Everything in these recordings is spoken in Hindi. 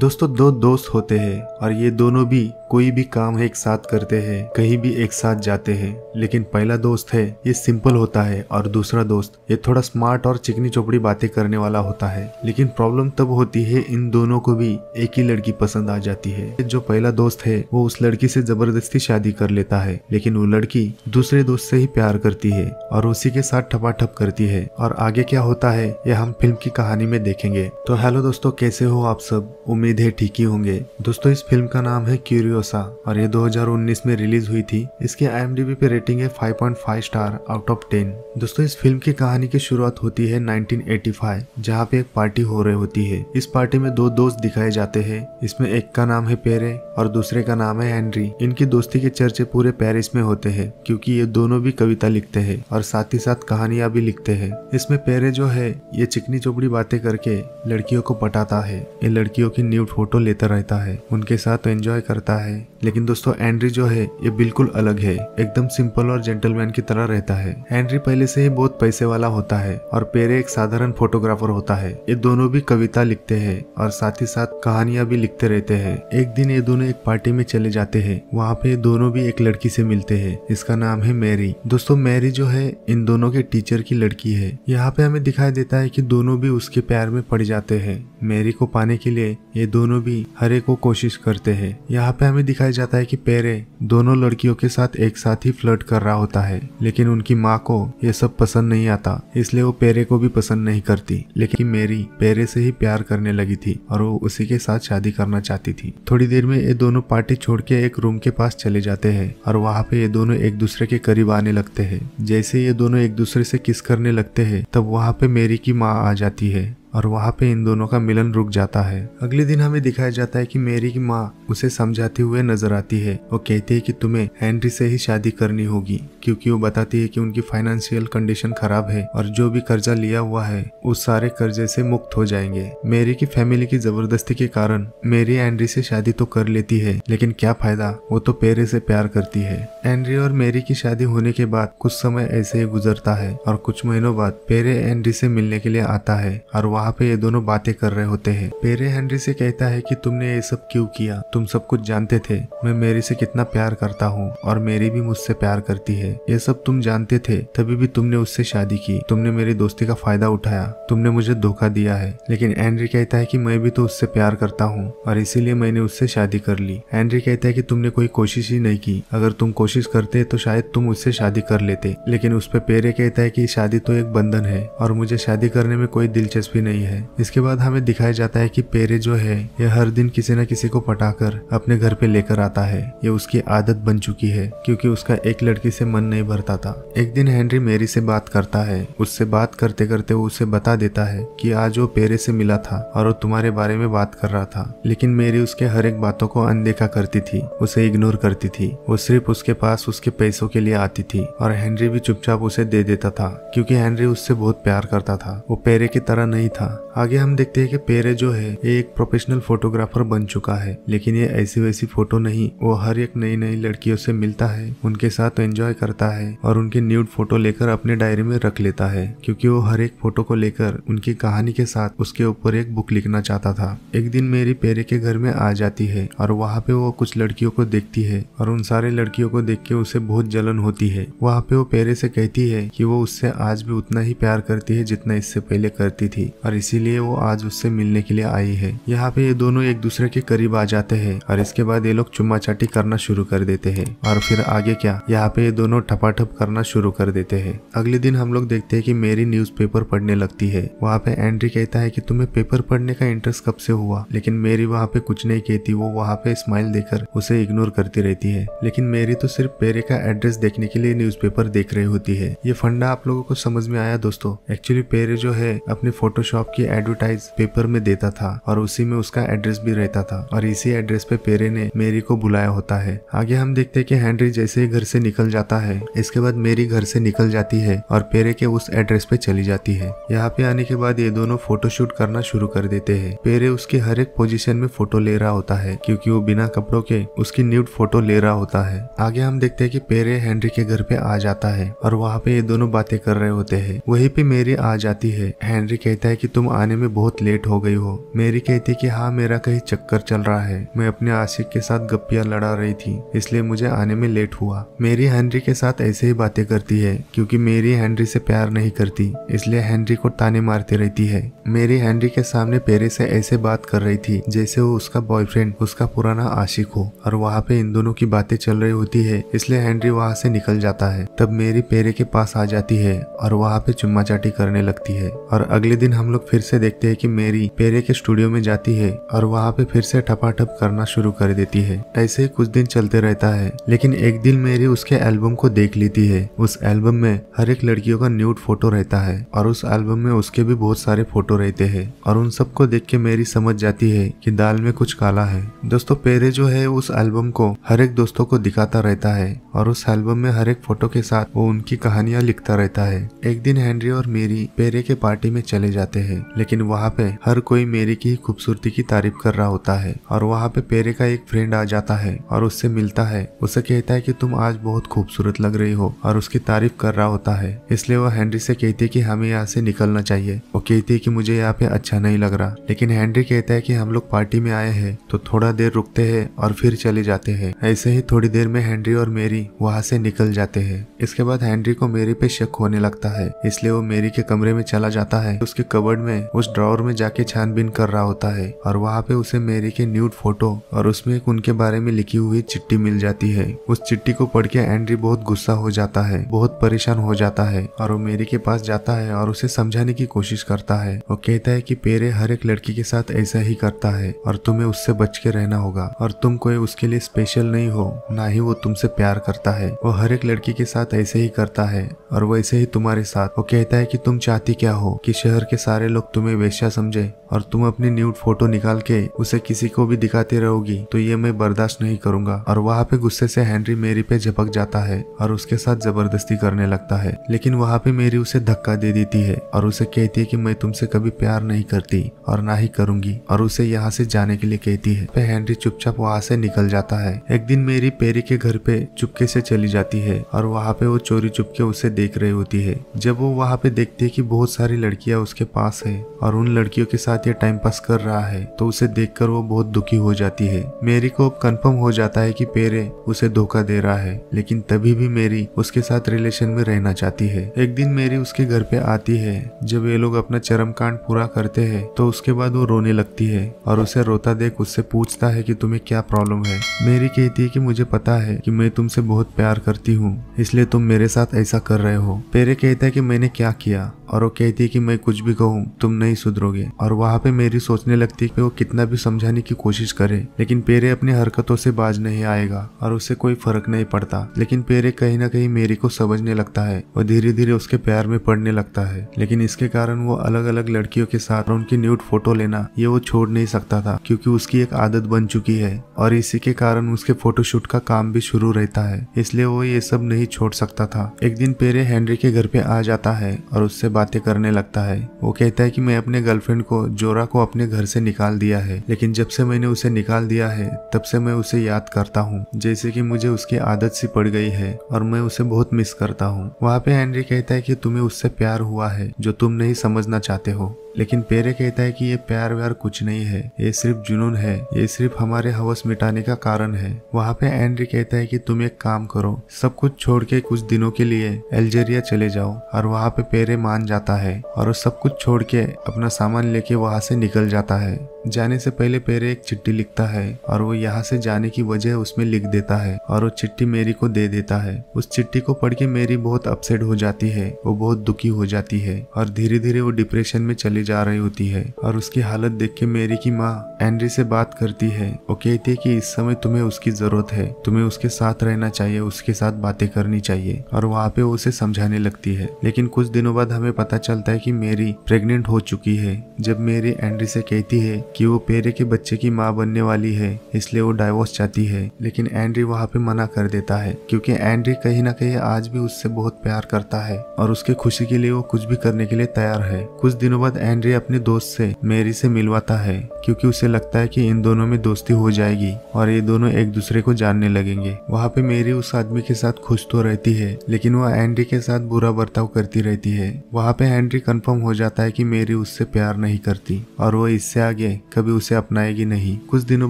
दोस्तों दो दोस्त होते हैं और ये दोनों भी कोई भी काम एक साथ करते हैं कहीं भी एक साथ जाते हैं लेकिन पहला दोस्त है ये सिंपल होता है और दूसरा दोस्त ये थोड़ा स्मार्ट और चिकनी चौपड़ी बातें करने वाला होता है लेकिन प्रॉब्लम तब होती है इन दोनों को भी एक ही लड़की पसंद आ जाती है जो पहला दोस्त है वो उस लड़की से जबरदस्ती शादी कर लेता है लेकिन वो लड़की दूसरे दोस्त से ही प्यार करती है और उसी के साथ ठपाठप करती है और आगे क्या होता है ये हम फिल्म की कहानी में देखेंगे तो हेलो दोस्तों कैसे हो आप सब उम्मीद है ठीक ही होंगे दोस्तों इस फिल्म का नाम है क्यूरियो भरोसा और ये 2019 में रिलीज हुई थी इसकी आई पे रेटिंग है 5.5 स्टार आउट ऑफ 10 दोस्तों इस फिल्म की कहानी की शुरुआत होती है 1985 जहाँ पे एक पार्टी हो रही होती है इस पार्टी में दो दोस्त दिखाए जाते हैं इसमें एक का नाम है पेरे और दूसरे का नाम है हेनरी इनकी दोस्ती के चर्चे पूरे पेरिस में होते है क्यूँकी ये दोनों भी कविता लिखते है और साथ ही साथ कहानियां भी लिखते हैं इसमें पेरे जो है ये चिकनी चोपड़ी बातें करके लड़कियों को पटाता है ये लड़कियों की न्यू फोटो लेता रहता है उनके साथ एंजॉय करता है है लेकिन दोस्तों एंड्री जो है ये बिल्कुल अलग है एकदम सिंपल और जेंटलमैन की तरह रहता है एंड्री पहले से ही बहुत पैसे वाला होता है और पेरे एक साधारण फोटोग्राफर होता है ये दोनों भी कविता लिखते है और साथ ही साथ कहानियां भी लिखते रहते हैं एक दिन ये दोनों एक पार्टी में चले जाते हैं वहाँ पे दोनों भी एक लड़की से मिलते है इसका नाम है मैरी दोस्तों मैरी जो है इन दोनों के टीचर की लड़की है यहाँ पे हमें दिखाई देता है की दोनों भी उसके प्यार में पड़ जाते हैं मैरी को पाने के लिए ये दोनों भी हरे को कोशिश करते हैं यहाँ पे हमें में दिखाया जाता है कि पेरे दोनों लड़कियों के साथ एक साथ ही फ्लर्ट कर रहा होता है लेकिन उनकी माँ को ये सब पसंद नहीं आता इसलिए वो पेरे को भी पसंद नहीं करती लेकिन मेरी पेरे से ही प्यार करने लगी थी और वो उसी के साथ शादी करना चाहती थी थोड़ी देर में ये दोनों पार्टी छोड़ के एक रूम के पास चले जाते हैं और वहाँ पे ये दोनों एक दूसरे के करीब आने लगते है जैसे ये दोनों एक दूसरे से किस करने लगते है तब वहाँ पे मेरी की माँ आ जाती है और वहाँ पे इन दोनों का मिलन रुक जाता है अगले दिन हमें दिखाया जाता है कि मेरी की माँ उसे समझाती हुए नजर आती है वो कहती है कि तुम्हें हेनरी से ही शादी करनी होगी क्योंकि वो बताती है कि उनकी फाइनेंशियल कंडीशन खराब है और जो भी कर्जा लिया हुआ है उस सारे कर्जे से मुक्त हो जाएंगे मेरी की फैमिली की जबरदस्ती के कारण मेरी एंड्री से शादी तो कर लेती है लेकिन क्या फायदा वो तो पेरे से प्यार करती है एंड्री और मेरी की शादी होने के बाद कुछ समय ऐसे ही गुजरता है और कुछ महीनों बाद पेरे एंड्री से मिलने के लिए आता है और वहाँ वहाँ पे ये दोनों बातें कर रहे होते हैं पेरे हेनरी से कहता है कि तुमने ये सब क्यों किया तुम सब कुछ जानते थे मैं मेरी से कितना प्यार करता हूँ और मेरी भी मुझसे प्यार करती है ये सब तुम जानते थे तभी भी तुमने उससे शादी की तुमने मेरी दोस्ती का फायदा उठाया तुमने मुझे धोखा दिया है लेकिन एनरी कहता है की मैं भी तो उससे प्यार करता हूँ और इसीलिए मैंने उससे शादी कर ली एनरी कहता है की तुमने कोई कोशिश ही नहीं की अगर तुम कोशिश करते तो शायद तुम उससे शादी कर लेते लेकिन उस पर पेरे कहता है की शादी तो एक बंधन है और मुझे शादी करने में कोई दिलचस्पी नहीं रही है इसके बाद हमें दिखाया जाता है कि पेरे जो है यह हर दिन किसी न किसी को पटाकर अपने घर पे लेकर आता है यह उसकी आदत बन चुकी है क्योंकि उसका एक लड़की से मन नहीं भरता था एक दिन हेनरी मेरी से बात करता है उससे बात करते करते वो उसे बता देता है कि आज वो पेरे से मिला था और वो तुम्हारे बारे में बात कर रहा था लेकिन मेरी उसके हर एक बातों को अनदेखा करती थी उसे इग्नोर करती थी वो सिर्फ उसके पास उसके पैसों के लिए आती थी और हेनरी भी चुपचाप उसे दे देता था क्योंकि हेनरी उससे बहुत प्यार करता था वो पेरे की तरह नहीं था था आगे हम देखते हैं कि पेरे जो है ये एक प्रोफेशनल फोटोग्राफर बन चुका है लेकिन ये ऐसी वैसी फोटो नहीं वो हर एक नई नई लड़कियों से मिलता है उनके साथ एंजॉय करता है और उनके न्यूड फोटो लेकर अपने डायरी में रख लेता है क्योंकि वो हर एक फोटो को लेकर उनकी कहानी के साथ उसके ऊपर एक बुक लिखना चाहता था एक दिन मेरी पेरे के घर में आ जाती है और वहाँ पे वो कुछ लड़कियों को देखती है और उन सारे लड़कियों को देख के उसे बहुत जलन होती है वहाँ पे वो पेरे से कहती है कि वो उससे आज भी उतना ही प्यार करती है जितना इससे पहले करती थी और और इसीलिए वो आज उससे मिलने के लिए आई है यहाँ पे ये दोनों एक दूसरे के करीब आ जाते हैं और इसके बाद ये लोग चुम्मा चाटी करना शुरू कर देते हैं और फिर आगे क्या यहाँ पे ये दोनों ठपाठप करना शुरू कर देते हैं अगले दिन हम लोग देखते हैं कि मेरी न्यूज पढ़ने लगती है वहाँ पे एंड्री कहता है की तुम्हें पेपर पढ़ने का इंटरेस्ट कब से हुआ लेकिन मेरी वहाँ पे कुछ नहीं कहती वो वहाँ पे स्माइल देकर उसे इग्नोर करती रहती है लेकिन मेरी तो सिर्फ पेरे का एड्रेस देखने के लिए न्यूज़पेपर देख रही होती है ये फंडा आप लोगों को समझ में आया दोस्तों एक्चुअली पेरे जो है अपने फोटोशॉप शॉप की एडवर्टाइज पेपर में देता था और उसी में उसका एड्रेस भी रहता था और इसी एड्रेस पे पेरे ने मेरी को बुलाया होता है आगे हम देखते हैं कि हेनरी जैसे ही घर से निकल जाता है इसके बाद मेरी घर से निकल जाती है और पेरे के उस एड्रेस पे चली जाती है यहाँ पे आने के बाद ये दोनों फोटोशूट करना शुरू कर देते हैं पेरे उसके हर एक पोजिशन में फोटो ले रहा होता है क्योंकि वो बिना कपड़ों के उसकी न्यूड फोटो ले रहा होता है आगे हम देखते हैं कि पेरे हेनरी के घर पे आ जाता है और वहाँ पे ये दोनों बातें कर रहे होते हैं वहीं पे मेरी आ जाती है हेनरी कहता है कि तुम आने में बहुत लेट हो गई हो मेरी कहती कि हाँ मेरा कहीं चक्कर चल रहा है मैं अपने आशिक के साथ गप्पियां लड़ा रही थी इसलिए मुझे आने में लेट हुआ मेरी हेनरी के साथ ऐसे ही बातें करती है क्योंकि मेरी हेनरी से प्यार नहीं करती इसलिए हेनरी को ताने मारती रहती है मेरी हेनरी के सामने पेरे से ऐसे बात कर रही थी जैसे वो उसका बॉयफ्रेंड उसका पुराना आशिक हो और वहाँ पे इन दोनों की बातें चल रही होती है इसलिए हेनरी वहाँ से निकल जाता है तब मेरी पेरे के पास आ जाती है और वहाँ पे चुम्मा चाटी करने लगती है और अगले दिन हम लोग फिर से देखते हैं कि मेरी पेरे के स्टूडियो में जाती है और वहाँ पे फिर से टपाटप करना शुरू कर देती है ऐसे ही कुछ दिन चलते रहता है लेकिन एक दिन मेरी उसके एल्बम को देख लेती है उस एल्बम में हर एक लड़कियों का न्यूड फोटो रहता है और उस एल्बम में उसके भी बहुत सारे फोटो रहते है और उन सबको देख के मेरी समझ जाती है की दाल में कुछ काला है दोस्तों पेरे जो है उस एल्बम को हर एक दोस्तों को दिखाता रहता है और उस एल्बम में हर एक फोटो के साथ वो उनकी कहानियां लिखता रहता है एक दिन हेनरी और मेरी पेरे के पार्टी में चले जाते हैं हैं लेकिन वहाँ पे हर कोई मेरी की खूबसूरती की तारीफ कर रहा होता है और वहाँ पे पेरे का एक फ्रेंड आ जाता है और उससे मिलता है उसे कहता है कि तुम आज बहुत खूबसूरत लग रही हो और उसकी तारीफ कर रहा होता है इसलिए वह हैंनरी से कहती है कि हमें यहाँ से निकलना चाहिए वो कहती है कि मुझे यहाँ पे अच्छा नहीं लग रहा लेकिन हैंनरी कहता है कि हम लोग पार्टी में आए हैं तो थोड़ा देर रुकते हैं और फिर चले जाते हैं ऐसे ही थोड़ी देर में हैंनरी और मेरी वहाँ से निकल जाते हैं इसके बाद हैंनरी को मेरी पे शक होने लगता है इसलिए वो मेरी के कमरे में चला जाता है उसके कबर कबर्ड में उस ड्रॉवर में जाके छानबीन कर रहा होता है और वहाँ पे उसे मेरी के न्यूड फोटो और उसमें एक उनके बारे में लिखी हुई चिट्ठी मिल जाती है उस चिट्ठी को पढ़ के एंड्री बहुत गुस्सा हो जाता है बहुत परेशान हो जाता है और वो मेरी के पास जाता है और उसे समझाने की कोशिश करता है वो कहता है की पेरे हर एक लड़की के साथ ऐसा ही करता है और तुम्हें उससे बच के रहना होगा और तुम कोई उसके लिए स्पेशल नहीं हो ना ही वो तुमसे प्यार करता है वो हर एक लड़की के साथ ऐसे ही करता है और वैसे ही तुम्हारे साथ वो कहता है कि तुम चाहती क्या हो कि शहर के सारे सारे लोग तुम्हें वेश्या समझे और तुम अपनी न्यूट फोटो निकाल के उसे किसी को भी दिखाते रहोगी तो ये मैं बर्दाश्त नहीं करूंगा और वहाँ पे गुस्से से हेनरी मेरी पे झपक जाता है और उसके साथ जबरदस्ती करने लगता है लेकिन वहाँ पे मेरी उसे धक्का दे देती है और उसे कहती है की मैं तुमसे कभी प्यार नहीं करती और ना ही करूंगी और उसे यहाँ से जाने के लिए कहती है फिर हेनरी चुपचाप वहाँ से निकल जाता है एक दिन मेरी पेरी के घर पे चुपके से चली जाती है और वहाँ पे वो चोरी चुपके उसे देख रही होती है जब वो वहाँ पे देखती है की बहुत सारी लड़कियां उसके पास पास है और उन लड़कियों के साथ ये टाइम पास कर रहा है तो उसे देखकर वो बहुत दुखी हो जाती है मेरी को अब कंफर्म हो जाता है कि पेरे उसे धोखा दे रहा है लेकिन तभी भी मेरी उसके साथ रिलेशन में रहना चाहती है एक दिन मेरी उसके घर पे आती है जब ये लोग अपना चरम कांड पूरा करते हैं तो उसके बाद वो रोने लगती है और उसे रोता देख उससे पूछता है कि तुम्हें क्या प्रॉब्लम है मेरी कहती है कि मुझे पता है कि मैं तुमसे बहुत प्यार करती हूँ इसलिए तुम मेरे साथ ऐसा कर रहे हो पेरे कहता है कि मैंने क्या किया और वो कहती है कि मैं कुछ भी कहूँ तुम नहीं सुधरोगे और वहाँ पे मेरी सोचने लगती है कि वो कितना भी समझाने की कोशिश करे लेकिन पेरे अपनी हरकतों से बाज नहीं आएगा और उसे कोई फर्क नहीं पड़ता लेकिन पेरे कहीं ना कहीं मेरी को समझने लगता है और धीरे धीरे उसके प्यार में पड़ने लगता है लेकिन इसके कारण वो अलग अलग लड़कियों के साथ उनकी न्यूट फोटो लेना ये वो छोड़ नहीं सकता था क्योंकि उसकी एक आदत बन चुकी है और इसी के कारण उसके फोटोशूट का काम भी शुरू रहता है इसलिए वो ये सब नहीं छोड़ सकता था एक दिन पेरे हेनरी के घर पे आ जाता है और उससे बात बातें करने लगता है वो कहता है कि मैं अपने गर्लफ्रेंड को जोरा को अपने घर से निकाल दिया है लेकिन जब से मैंने उसे निकाल दिया है तब से मैं उसे याद करता हूँ जैसे कि मुझे उसकी आदत सी पड़ गई है और मैं उसे बहुत मिस करता हूँ वहाँ पे हेनरी कहता है कि तुम्हें उससे प्यार हुआ है जो तुम नहीं समझना चाहते हो लेकिन पेरे कहता है कि ये प्यार व्यार कुछ नहीं है ये सिर्फ जुनून है ये सिर्फ हमारे हवस मिटाने का कारण है वहाँ पे एंड्री कहता है कि तुम एक काम करो सब कुछ छोड़ के कुछ दिनों के लिए एल्जेरिया चले जाओ और वहाँ पे पेरे मान जाता है और वो सब कुछ छोड़ के अपना सामान लेके वहाँ से निकल जाता है जाने से पहले पेरे एक चिट्ठी लिखता है और वो यहाँ से जाने की वजह उसमें लिख देता है और वो चिट्ठी मेरी को दे देता है उस चिट्ठी को पढ़ के मेरी बहुत अपसेट हो जाती है वो बहुत दुखी हो जाती है और धीरे धीरे वो डिप्रेशन में चली जा रही होती है और उसकी हालत देख के मेरी की माँ एंड्री से बात करती है वो कहती है की इस समय तुम्हे उसकी जरूरत है तुम्हे उसके साथ रहना चाहिए उसके साथ बातें करनी चाहिए और वहाँ पे उसे समझाने लगती है लेकिन कुछ दिनों बाद हमें पता चलता है की मेरी प्रेग्नेंट हो चुकी है जब मेरी एंड्री से कहती है कि वो पेरे के बच्चे की माँ बनने वाली है इसलिए वो डाइवोर्स चाहती है लेकिन एंड्री वहाँ पे मना कर देता है क्योंकि एंड्री कहीं ना कहीं आज भी उससे बहुत प्यार करता है और उसके खुशी के लिए वो कुछ भी करने के लिए तैयार है कुछ दिनों बाद एंड्री अपने दोस्त से मेरी से मिलवाता है क्योंकि उसे लगता है कि इन दोनों में दोस्ती हो जाएगी और ये दोनों एक दूसरे को जानने लगेंगे वहाँ पे मेरी उस आदमी के साथ खुश तो रहती है लेकिन वो एंड्री के साथ बुरा बर्ताव करती रहती है वहाँ पे एंड्री कन्फर्म हो जाता है की मेरी उससे प्यार नहीं करती और वो इससे आगे कभी उसे अपनाएगी नहीं कुछ दिनों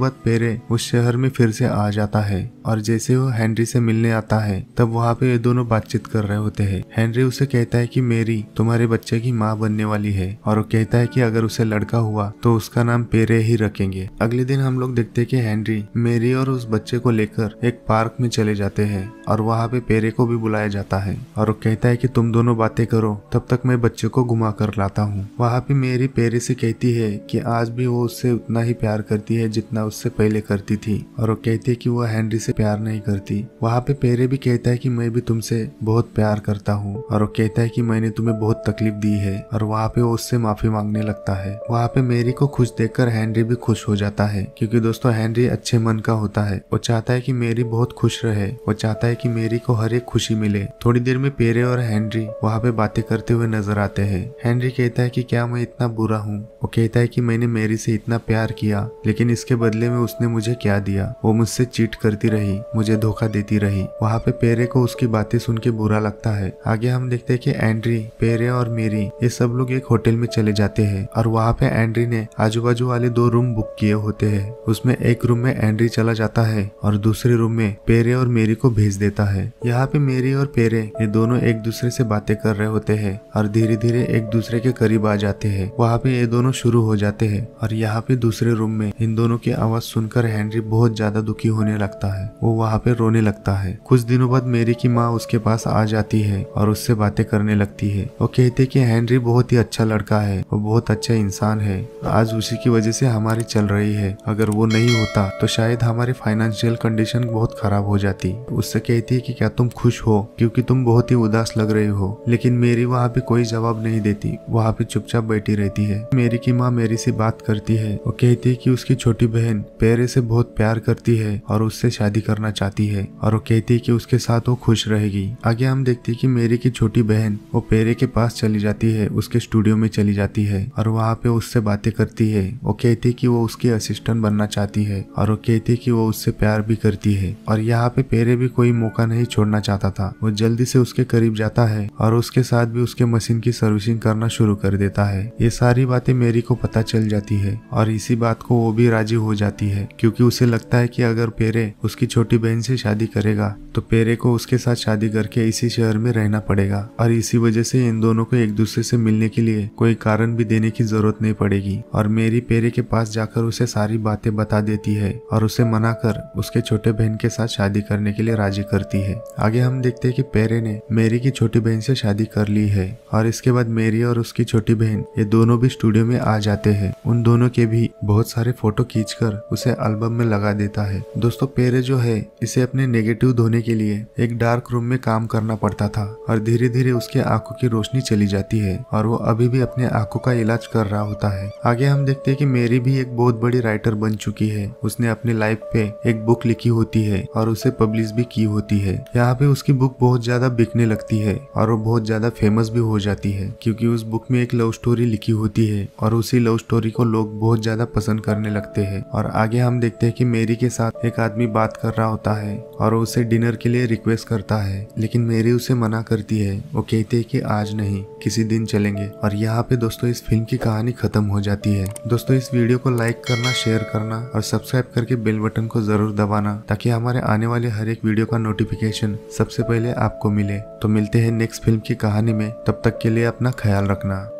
बाद पेरे उस शहर में फिर से आ जाता है और जैसे वो हेनरी से मिलने आता है तब वहाँ पे ये दोनों बातचीत कर रहे होते हैं हेनरी उसे कहता है कि मेरी तुम्हारे बच्चे की माँ बनने वाली है और वो कहता है कि अगर उसे लड़का हुआ तो उसका नाम पेरे ही रखेंगे अगले दिन हम लोग देखते कि हेनरी मेरी और उस बच्चे को लेकर एक पार्क में चले जाते हैं और वहाँ पे पेरे को भी बुलाया जाता है और वो कहता है कि तुम दोनों बातें करो तब तक मैं बच्चे को घुमा कर लाता हूँ वहाँ पे मेरी पेरे से कहती है कि आज भी वो उससे उतना ही प्यार करती है जितना उससे पहले करती थी और वो कहती है कि वह हेनरी से प्यार नहीं करती वहाँ पे पेरे भी कहता है कि मैं भी तुमसे बहुत प्यार करता हूँ और वो कहता है कि मैंने तुम्हें बहुत तकलीफ दी है और वहाँ पे वो उससे माफी मांगने लगता है वहाँ पे मेरी को खुश कर हेनरी भी खुश हो जाता है क्योंकि दोस्तों हेनरी अच्छे मन का होता है वो चाहता है कि मेरी बहुत खुश रहे वो चाहता है कि मेरी को हर एक खुशी मिले थोड़ी देर में पेरे और हैंनरी वहाँ पे बातें करते हुए नजर आते हैं हैंनरी कहता है कि क्या मैं इतना बुरा हूँ वो कहता है कि मैंने मेरी से इतना प्यार किया लेकिन इसके बदले में उसने मुझे क्या दिया वो मुझसे चीट करती रही मुझे धोखा देती रही वहाँ पे पेरे को उसकी बातें सुन के बुरा लगता है आगे हम देखते हैं कि एंड्री पेरे और मेरी ये सब लोग एक होटल में चले जाते हैं और वहाँ पे एंड्री ने आजू बाजू वाले दो रूम बुक किए होते हैं उसमें एक रूम में एंड्री चला जाता है और दूसरे रूम में पेरे और मेरी को भेज देता है यहाँ पे मेरी और पेरे ये दोनों एक दूसरे से बातें कर रहे होते हैं और धीरे धीरे एक दूसरे के करीब आ जाते हैं वहाँ पे ये दोनों शुरू हो जाते हैं और यहाँ पे दूसरे रूम में इन दोनों की आवाज सुनकर हेनरी बहुत ज्यादा दुखी होने लगता है वो वहाँ पे रोने लगता है कुछ दिनों बाद मेरी की माँ उसके पास आ जाती है और उससे बातें करने लगती है वो कहते की हेनरी बहुत ही अच्छा लड़का है वो बहुत अच्छा इंसान है आज उसी की वजह से हमारी चल रही है अगर वो नहीं होता तो शायद हमारी फाइनेंशियल कंडीशन बहुत खराब हो जाती उससे कहती है कि क्या तुम खुश हो क्योंकि तुम बहुत ही उदास लग रही हो लेकिन मेरी वहाँ पे कोई जवाब नहीं देती वहाँ पे चुपचाप बैठी रहती है मेरी की माँ मेरी से बात करती करती है वो कहती है कि उसकी छोटी बहन पेरे से बहुत प्यार करती है और उससे शादी करना चाहती है और वो कहती है कि उसके साथ वो खुश रहेगी आगे हम देखते हैं कि मेरी की छोटी बहन वो पेरे के पास चली जाती है उसके स्टूडियो में चली जाती है और वहाँ पे उससे बातें करती है वो कहती है कि वो उसकी असिस्टेंट बनना चाहती है और वो कहती है कि वो उससे प्यार भी करती है और यहाँ पे पेरे भी कोई मौका नहीं छोड़ना चाहता था वो जल्दी से उसके करीब जाता है और उसके साथ भी उसके मशीन की सर्विसिंग करना शुरू कर देता है ये सारी बातें मेरी को पता चल जाती है है और इसी बात को वो भी राजी हो जाती है क्योंकि उसे लगता है कि अगर पेरे उसकी छोटी बहन से शादी करेगा तो पेरे को उसके साथ शादी करके इसी शहर में रहना पड़ेगा और इसी वजह से इन दोनों को एक दूसरे से मिलने के लिए कोई कारण भी देने की जरूरत नहीं पड़ेगी और मेरी पेरे के पास जाकर उसे सारी बातें बता देती है और उसे मना कर उसके छोटे बहन के साथ शादी करने के लिए राजी करती है आगे हम देखते हैं कि पेरे ने मेरी की छोटी बहन से शादी कर ली है और इसके बाद मेरी और उसकी छोटी बहन ये दोनों भी स्टूडियो में आ जाते हैं उन दोनों दोनों के भी बहुत सारे फोटो खींचकर उसे एल्बम में लगा देता है दोस्तों पेरे जो है इसे अपने नेगेटिव धोने के लिए एक डार्क रूम में काम करना पड़ता था और धीरे धीरे उसके आंखों की रोशनी चली जाती है और वो अभी भी अपने आंखों का इलाज कर रहा होता है आगे हम देखते हैं कि मेरी भी एक बहुत बड़ी राइटर बन चुकी है उसने अपने लाइफ पे एक बुक लिखी होती है और उसे पब्लिश भी की होती है यहाँ पे उसकी बुक बहुत ज्यादा बिकने लगती है और वो बहुत ज्यादा फेमस भी हो जाती है क्योंकि उस बुक में एक लव स्टोरी लिखी होती है और उसी लव स्टोरी को लोग बहुत ज्यादा पसंद करने लगते हैं और आगे हम देखते हैं कि मेरी के साथ एक आदमी बात कर रहा होता है और उसे डिनर के लिए रिक्वेस्ट करता है लेकिन मेरी उसे मना करती है वो कहते है कि आज नहीं किसी दिन चलेंगे और यहाँ पे दोस्तों इस फिल्म की कहानी खत्म हो जाती है दोस्तों इस वीडियो को लाइक करना शेयर करना और सब्सक्राइब करके बेल बटन को जरूर दबाना ताकि हमारे आने वाले हर एक वीडियो का नोटिफिकेशन सबसे पहले आपको मिले तो मिलते हैं नेक्स्ट फिल्म की कहानी में तब तक के लिए अपना ख्याल रखना